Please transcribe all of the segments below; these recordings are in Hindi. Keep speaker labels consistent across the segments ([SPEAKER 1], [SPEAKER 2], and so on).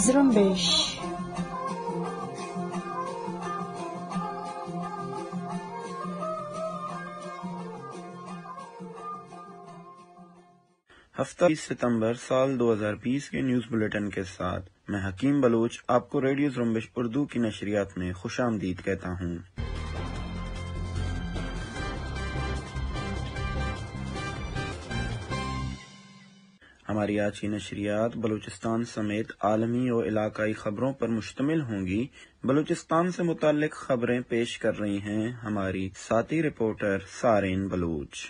[SPEAKER 1] हफ्ता 20 सितंबर
[SPEAKER 2] साल 2020 के न्यूज बुलेटिन के साथ मैं हकीम बलोच आपको रेडियो जुम्बिश उर्दू की नशरियात में खुश आमदीद कहता हूँ हमारी आज की नशरियात बलूचिस्तान समेत आलमी और इलाकई खबरों पर मुश्तमिल होंगी बलूचिस्तान से मुतालिक खबरें पेश कर रही हैं हमारी साथी रिपोर्टर सारेन बलूच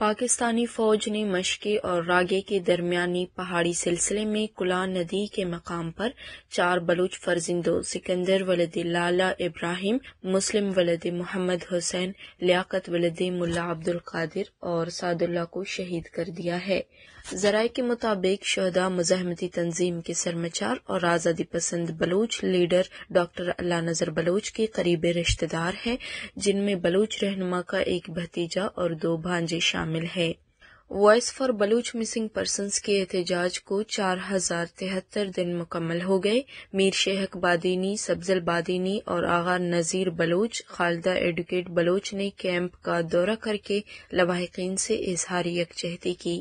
[SPEAKER 1] पाकिस्तानी फौज ने मशके और रागे के दरमियानी पहाड़ी सिलसिले में कुला नदी के मकाम पर चार बलूच फर्जिंदों सिकंदर वलद लाला इब्राहिम मुस्लिम वलद मोहम्मद हुसैन लियाकत वलद मुल्ला अब्दुल कादिर और सादुल्ला को शहीद कर दिया है जराये के मुताबिक शहदा मुजाहमती तंजीम के सरमाचार और आज़ादी पसंद बलूच लीडर डॉक्टर अल्लाह नजर बलूच के करीब रिश्तेदार हैं जिनमें बलूच रहनुमा का एक भतीजा और दो भांजे शामिल है voice for Baloch missing persons के एहतजाज को चार हजार तिहत्तर दिन मुकम्मल हो गए मीर शेहक बादीनी सब्जल बादीनी और आगा नज़ीर बलूच खालदा एडवोकेट बलूच ने कैंप का दौरा करके लवाहकिन से इजहार यकजहती की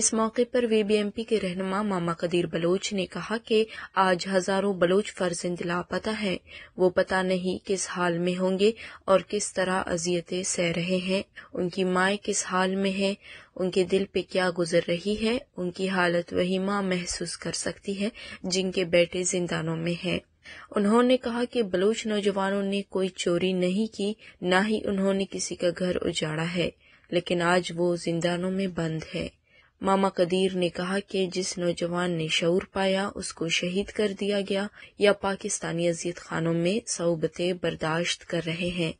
[SPEAKER 1] इस मौके पर वीबीएमपी के रहनुमा मामा कदीर बलोच ने कहा कि आज हजारों बलोच फर्जिंद लापता हैं वो पता नहीं किस हाल में होंगे और किस तरह अजियतें सह रहे हैं उनकी माए किस हाल में है उनके दिल पे क्या गुजर रही है उनकी हालत वही माँ महसूस कर सकती है जिनके बेटे जिंदानों में है उन्होंने कहा कि बलोच नौजवानों ने कोई चोरी नहीं की ना ही उन्होंने किसी का घर उजाड़ा है लेकिन आज वो जिंदानों में बंद है मामा कदीर ने कहा कि जिस नौजवान ने शौर पाया उसको शहीद कर दिया गया या पाकिस्तानी अजीत खानों में सऊबतें बर्दाश्त कर रहे हैं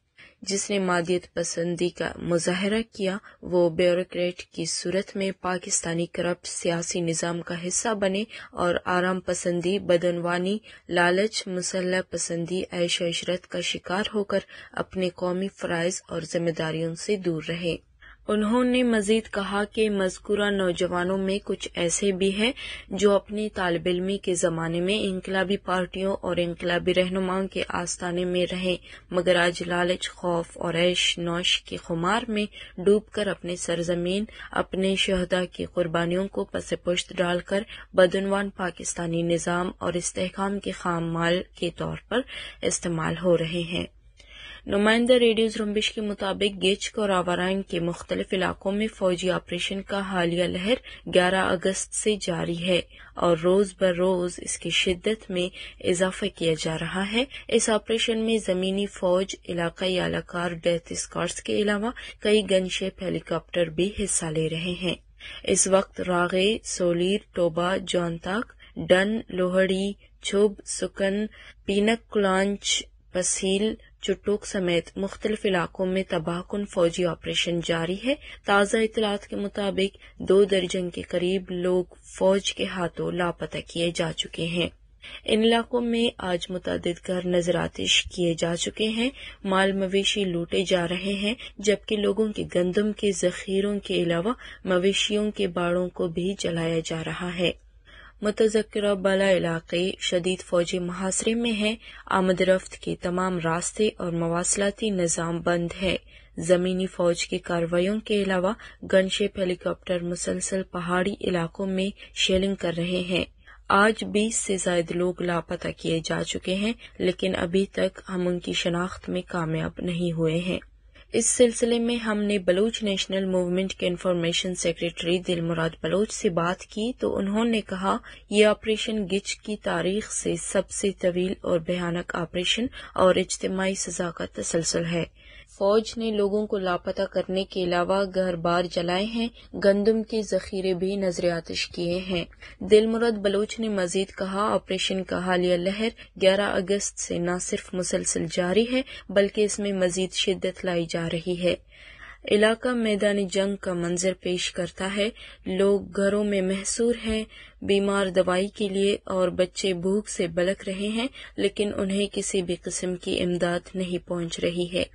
[SPEAKER 1] जिसने मादियत पसंदी का मुजाहरा किया वो ब्यूरोक्रेट की सूरत में पाकिस्तानी करप्ट सियासी निज़ाम का हिस्सा बने और आराम पसंदी बदनवानी लालच मुसल्ह पसंदी ऐश अशरत का शिकार होकर अपने कौमी फ़रज़ और जिम्मेदारियों से दूर रहे उन्होंने मजीद कहा कि मजकूरा नौजवानों में कुछ ऐसे भी हैं जो अपने तालब इलमी के ज़माने में इनकलाबी पार्टियों और इनकलाबी रहनुमाओं के आस्थाने में रहे मगर आज लालच खौफ और ऐश नौश के खुमार में डूब कर अपने सरजमीन अपने शहदा की कुर्बानियों को पसे पुश्त डालकर बदनवान पाकिस्तानी निज़ाम और इस्तेकाम के खाम माल के तौर पर इस्तेमाल हो रहे हैं नुमाइंदा रेडियो जुम्बिश के मुताबिक गिचक और आवाराइन के मुख्तलिफ इलाकों में फौजी ऑपरेशन का हालिया लहर ग्यारह अगस्त से जारी है और रोज ब रोज इसकी शिद्दत में इजाफा किया जा रहा है इस ऑपरेशन में जमीनी फौज इलाकाई आलाकार डेथ स्कॉट्स के अलावा कई गनशेप हेलीकॉप्टर भी हिस्सा ले रहे हैं इस वक्त रागे सोलीर टोबा जौनताक डन लोहड़ी छुब सुकन पीनक कुलांच पसील चुट्टूक समेत मुख्तलिफ इलाकों में तबाहकुन फौजी ऑपरेशन जारी है ताज़ा इतलात के मुताबिक दो दर्जन के करीब लोग फौज के हाथों लापता किए जा चुके हैं इन इलाकों में आज मुतद घर नजर आतिश किए जा चुके हैं माल मवेशी लूटे जा रहे हैं जबकि लोगों के गंदम के जखीरों के अलावा मवेशियों के बाड़ों को भी जलाया जा रहा है मुतजकरा बला इलाके शदीद फौजी मुहासरे में है आमद रफ्त के तमाम रास्ते और मवासलाती निज़ाम बंद है जमीनी फौज की कार्रवाई के अलावा गनशेप हेलीकॉप्टर मुसलसल पहाड़ी इलाकों में शेलिंग कर रहे हैं आज 20 से ज्यादा लोग लापता किए जा चुके हैं लेकिन अभी तक हम उनकी शनाख्त में कामयाब नहीं हुए हैं इस सिलसिले में हमने बलूच नेशनल मूवमेंट के इन्फॉर्मेशन सेक्रेटरी दिलमुराद बलूच से बात की तो उन्होंने कहा ये ऑपरेशन गिच की तारीख से सबसे तवील और भयानक ऑपरेशन और इज्तमाही सजा का तसलसल है फौज ने लोगों को लापता करने के अलावा घर बार जलाए हैं गंदम के जखीरे भी नजर आतिश किए हैं दिलमुरद बलोच ने मजीद कहा ऑपरेशन का हालिया लहर 11 अगस्त से न सिर्फ मुसलसल जारी है बल्कि इसमें मजीद शिद्दत लाई जा रही है इलाका मैदानी जंग का मंजर पेश करता है लोग घरों में महसूर हैं बीमार दवाई के लिए और बच्चे भूख से बलक रहे हैं लेकिन उन्हें किसी भी किस्म की इमदाद नहीं पहुंच रही है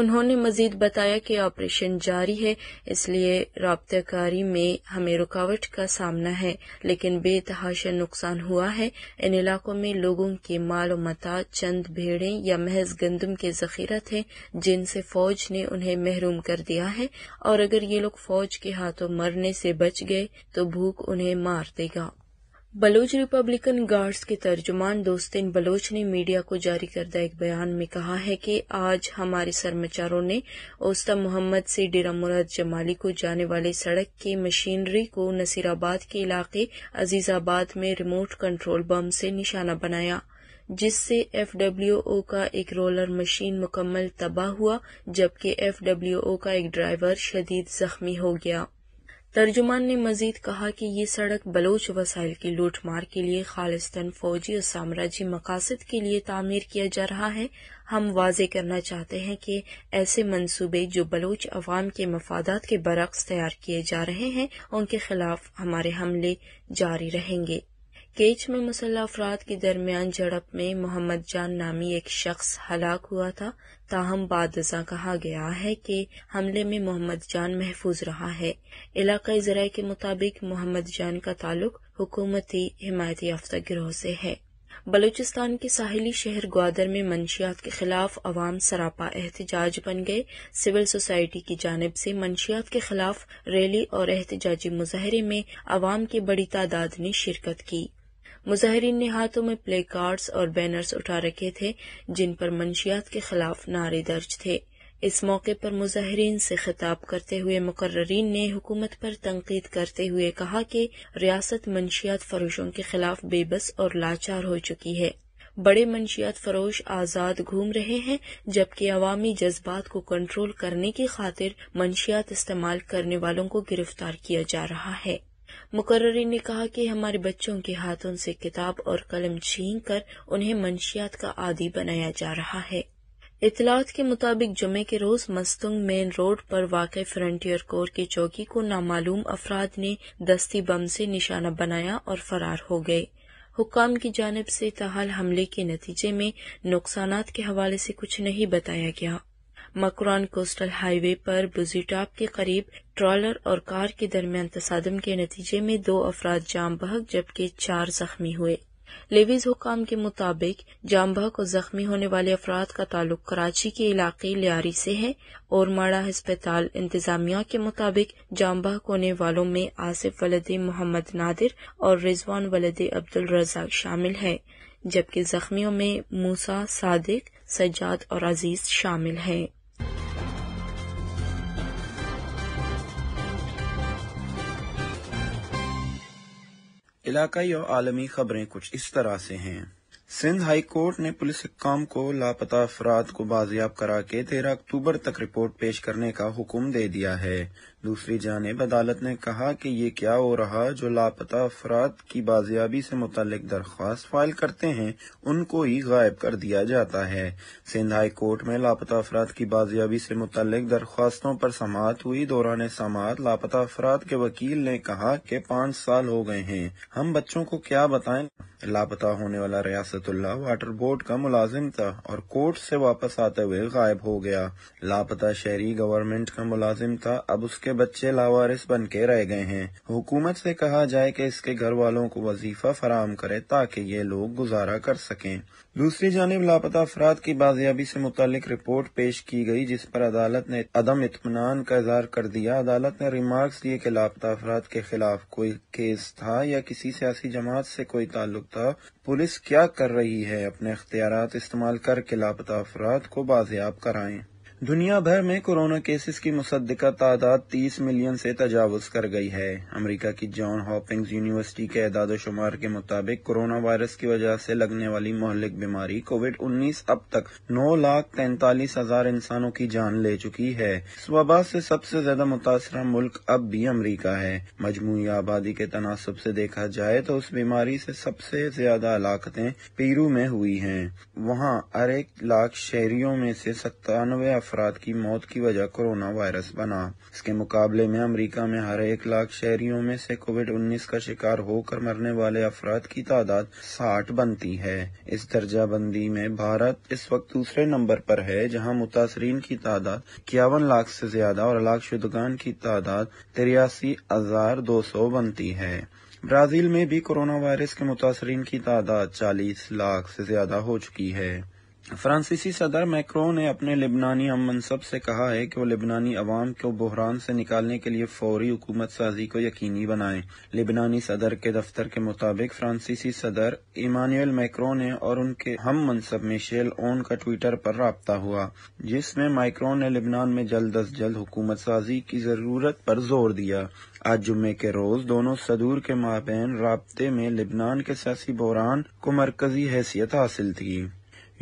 [SPEAKER 1] उन्होंने मजीद बताया कि ऑपरेशन जारी है इसलिए रबताकारी में हमें रुकावट का सामना है लेकिन बेतहाशा नुकसान हुआ है इन इलाकों में लोगों के माल मता चंद भेड़े या महज गंदम के जखीरा थे जिनसे फौज ने उन्हें महरूम कर दिया है और अगर ये लोग फौज के हाथों मरने से बच गए तो भूख उन्हें मार देगा बलोच रिपब्लिकन गार्ड्स के तर्जुमान दोस्तिन बलोच ने मीडिया को जारी करदा एक बयान में कहा है कि आज हमारे सरमाचारों ने ओस्ता मोहम्मद से डेरा मुराद जमाली को जाने वाले सड़क के मशीनरी को नसीराबाद के इलाके अजीजाबाद में रिमोट कंट्रोल बम से निशाना बनाया जिससे एफडब्ल्यूओ का एक रोलर मशीन मुकम्मल तबाह हुआ जबकि एफडब्ल्यूओ का एक ड्राइवर शदीद जख्मी हो गया तर्जुमान ने मजीद कहा कि ये सड़क बलोच वसाइल की लूटमार के लिए खालिस्तान फौजी और साम्राज्य मकासद के लिए तामीर किया जा रहा है हम वाजे करना चाहते हैं कि ऐसे मंसूबे जो बलोच अवाम के मफादात के बरक्स तैयार किए जा रहे हैं उनके खिलाफ हमारे हमले जारी रहेंगे केच में मुसल अफराद के दरमियान झड़प में मोहम्मद जान नामी एक शख्स हलाक हुआ था ताहम बादजा कहा गया है कि हमले में मोहम्मद जान महफूज रहा है इलाकाई जराये के मुताबिक मोहम्मद जान का ताल्लुक हुकूमती हिमायती याफ्ता गिरोह से है बलूचिस्तान के साहिली शहर ग्वादर में मंशियात के खिलाफ अवाम सरापा एहतजाज बन गए सिविल सोसाइटी की जानब से मंशियात के खिलाफ रैली और एहतजाजी मुजाहरे में अवाम की बड़ी तादाद ने शिरकत की मुजाहरीन ने हाथों में प्ले कार्ड्स और बैनर्स उठा रखे थे जिन पर मंशियात के खिलाफ नारे दर्ज थे इस मौके पर मुजाहरीन से खिताब करते हुए मुकर्रीन ने हुकूमत पर तनकीद करते हुए कहा कि रियासत मंशियात फरोशों के खिलाफ बेबस और लाचार हो चुकी है बड़े मंशियात फरोश आज़ाद घूम रहे हैं जबकि अवामी जज्बात को कंट्रोल करने की खातिर मंशियात इस्तेमाल करने वालों को गिरफ्तार किया जा रहा है मुकर्री ने कहा कि हमारे बच्चों के हाथों से किताब और कलम छीन कर उन्हें मंशियात का आदि बनाया जा रहा है इतलात के मुताबिक जुमे के रोज मस्तुंग मेन रोड पर वाक़ फ्रंटियर कोर की चौकी को नामालूम अफराद ने दस्ती बम से निशाना बनाया और फरार हो गए हुकाम की जानब से तहाल हमले के नतीजे में नुकसान के हवाले से कुछ नहीं बताया गया मकरान कोस्टल हाईवे पर बुजीटाप के करीब ट्रॉलर और कार के दरमियान तसादम के नतीजे में दो अफराद जाम बहक जबकि चार जख्मी हुए लेवीज हुकाम के मुताबिक जाम बहक और जख्मी होने वाले अफराद का ताल्लुक कराची के इलाके लियारी से है और माड़ा हस्पताल इंतजामिया के मुताबिक जाम बहक होने वालों में आसिफ वलद मोहम्मद नादिर और रिजवान वलद अब्दुल रजाक शामिल है जबकि जख्मियों में मूसा सादिक सज्जाद और अजीज शामिल हैं
[SPEAKER 2] इलाकाई और आलमी खबरें कुछ इस तरह से हैं सिंध हाई कोर्ट ने पुलिस हकाम को लापता अफराद को बाजियाब करा के तेरह अक्टूबर तक रिपोर्ट पेश करने का हुक्म दे दिया है दूसरी जानब अदालत ने कहा कि ये क्या हो रहा जो लापता अफराद की बाजियाबी से मुतलक दरख्वास्त फाइल करते हैं उनको ही गायब कर दिया जाता है सिंध हाई कोर्ट में लापता अफराद की बाजियाबी से मुतल दरख्वास्तों पर समात हुई दौरान समात लापता अफराद के वकील ने कहा कि पाँच साल हो गए हैं हम बच्चों को क्या बताएं लापता होने वाला रियासतुल्ला वाटर बोर्ड का मुलाजिम था और कोर्ट से वापस आते हुए गायब हो गया लापता शहरी गवर्नमेंट का मुलाजिम था अब उसके बच्चे लावारिस बन के रह गए हैं हुकूमत से कहा जाए कि इसके घर वालों को वजीफा फराम करे ताकि ये लोग गुजारा कर सकें दूसरी जानब लापता अफराद की बाजियाबी से मुतलिक रिपोर्ट पेश की गई जिस पर अदालत ने अदम इतमान का इजहार कर दिया अदालत ने रिमार्क दिए कि लापता अफराद के खिलाफ कोई केस था या किसी सियासी जमात से कोई ताल्लुक लापता पुलिस क्या कर रही है अपने अख्तियार इस्तेमाल करके लापता अफराद को बाजियाब कराएं दुनिया भर में कोरोना केसेस की मुसद्दका तादाद 30 मिलियन से तजावज कर गई है अमेरिका की जॉन हॉपिंग्स यूनिवर्सिटी के एदाद शुमार के मुताबिक कोरोना वायरस की वजह से लगने वाली मोहलिक बीमारी कोविड 19 अब तक नौ लाख तैतालीस हजार इंसानों की जान ले चुकी है इस वबा से सबसे ज्यादा मुतासर मुल्क अब भी अमरीका है मजमू आबादी के तनासब से देखा जाए तो उस बीमारी से सबसे ज्यादा हलाकतें पीरू में हुई है वहाँ हर एक लाख शहरियों में से सत्तानवे अफराद की मौत की वजह कोरोना वायरस बना इसके मुकाबले में अमरीका में हर एक लाख शहरियों में से कोविड 19 का शिकार होकर मरने वाले अफराद की तादाद साठ बनती है इस दर्जा बंदी में भारत इस वक्त दूसरे नंबर पर है जहां मुतासरीन की तादाद इक्यावन लाख से ज्यादा और लाख शुदगान की तादाद तिरासी हजार दो सौ बनती है ब्राजील में भी कोरोना वायरस के मुतासरीन की तादाद 40 लाख से ज्यादा हो चुकी है फ्रांसीसी सदर मैक्रो ने अपने लिबनानी हम मनसब से कहा है कि वो लिबनानी अवाम को बहरान से निकालने के लिए फौरी हुकूमत साजी को यकीनी बनाए लिबनानी सदर के दफ्तर के मुताबिक फ्रांसीसी सदर इमानुएल मैक्रो ने और उनके हम मनसब मिशेल ओन का ट्विटर पर रबता हुआ जिसमें माइक्रो ने लिबनान में जल्द अज जल्द हुकूमत साजी की जरूरत पर जोर दिया आज जुम्मे के रोज दोनों सदूर के माबेन रबते में लिबनान के सियासी बहरान को मरकजी हैसियत हासिल थी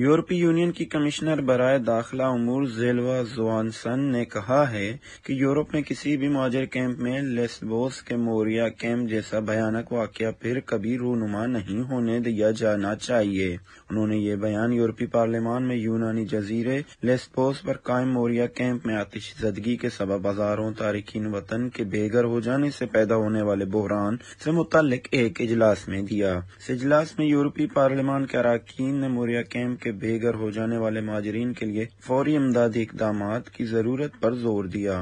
[SPEAKER 2] यूरोपीय यूनियन की कमिश्नर बरए दाखिला उमूर जेलवा जोनसन ने कहा है कि यूरोप में किसी भी मौजर कैंप में लेसबोस के मोरिया कैंप जैसा भयानक वाक्य फिर कभी रूनुमा नहीं होने दिया जाना चाहिए उन्होंने ये बयान यूरोपीय पार्लियामान में यूनानी जजीरे लेसबोस पर कायम मोरिया कैंप में आतिशदगी के सबब हजारों तारीखी वतन के बेघर हो जाने से पैदा होने वाले बहरान से मुतल एक इजलास में दिया इस इजलास में यूरोपीय पार्लियामान के अरकान ने मोरिया कैंप के के बेघर हो जाने वाले माजरीन के लिए फौरी इमदादी इकदाम की जरूरत पर जोर दिया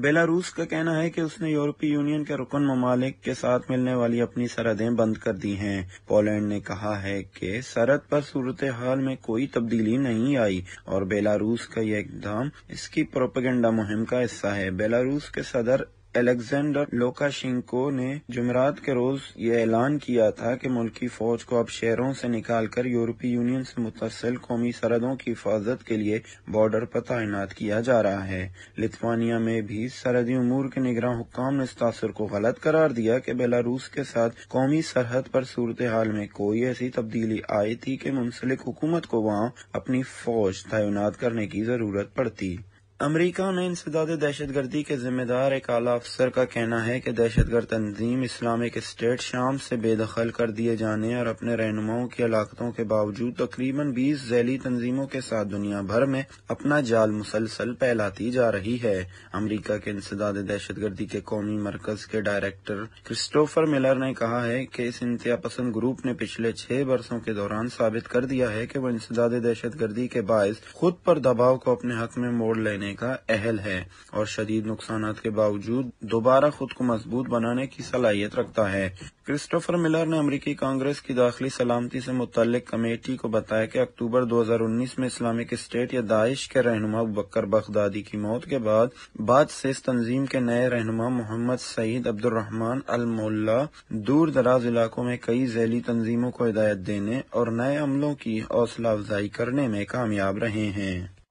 [SPEAKER 2] बेलारूस का कहना है की उसने यूरोपीय यूनियन के रुकन ममालिक के साथ मिलने वाली अपनी सरहदें बंद कर दी है पोलैंड ने कहा है की सरहद पर सूरत हाल में कोई तब्दीली नहीं आई और बेलारूस का यह इकदाम इसकी प्रोपेगेंडा मुहिम का हिस्सा है बेलारूस के सदर अलेक्जेंडर लोकाशिंको ने जुमेरात के रोज ये ऐलान किया था कि मुल्की फौज को अब शहरों से निकालकर यूरोपीय यूनियन से मुतसल कौमी सरहदों की हिफाजत के लिए बॉर्डर पर तैनात किया जा रहा है लिथवानिया में भी सरहदी उमूर के निगरान हुकाम ने इस तासर को गलत करार दिया कि बेलारूस के साथ कौमी सरहद पर सूरत हाल में कोई ऐसी तब्दीली आई थी कि मुंसलिक हुकूमत को वहाँ अपनी फौज तैनात करने की जरूरत पड़ती अमरीका में इंसदाद दहशतगर्दी के जिम्मेदार एक आला अफसर का कहना है कि दहशतगर्द तंजीम इस्लामिक स्टेट शाम से बेदखल कर दिए जाने और अपने रहनुमाओं की हलाकतों के बावजूद तकरीबन बीस जैली तंजीमों के साथ दुनिया भर में अपना जाल मुसलसल फैलाती जा रही है अमरीका के इंसदाद दहशतगर्दी के कौमी मरकज के डायरेक्टर क्रिस्टोफर मिलर ने कहा है कि इस इंतहा पसंद ग्रुप ने पिछले छह बरसों के दौरान साबित कर दिया है कि वह इंसदाद दहशतगर्दी के बायस खुद पर दबाव को अपने हक में मोड़ लेने करने का अहल है और शदीद नुकसान के बावजूद दोबारा खुद को मजबूत बनाने की सलाहियत रखता है क्रिस्टोफर मिलर ने अमरीकी कांग्रेस की दाखिली सलामती से मुतल कमेटी को बताया कि अक्टूबर 2019 में इस्लामिक स्टेट या दाइश के रहनुमा बकर बगदादी की मौत के बाद बाद से इस तंजीम के नए रहनुमा मोहम्मद सईद अब्दुलरहमान अलमोल्ला दूर दराज इलाकों में कई जैली तंजीमों को हिदायत देने और नए अमलों की हौसला अफजाई करने में कामयाब रहे हैं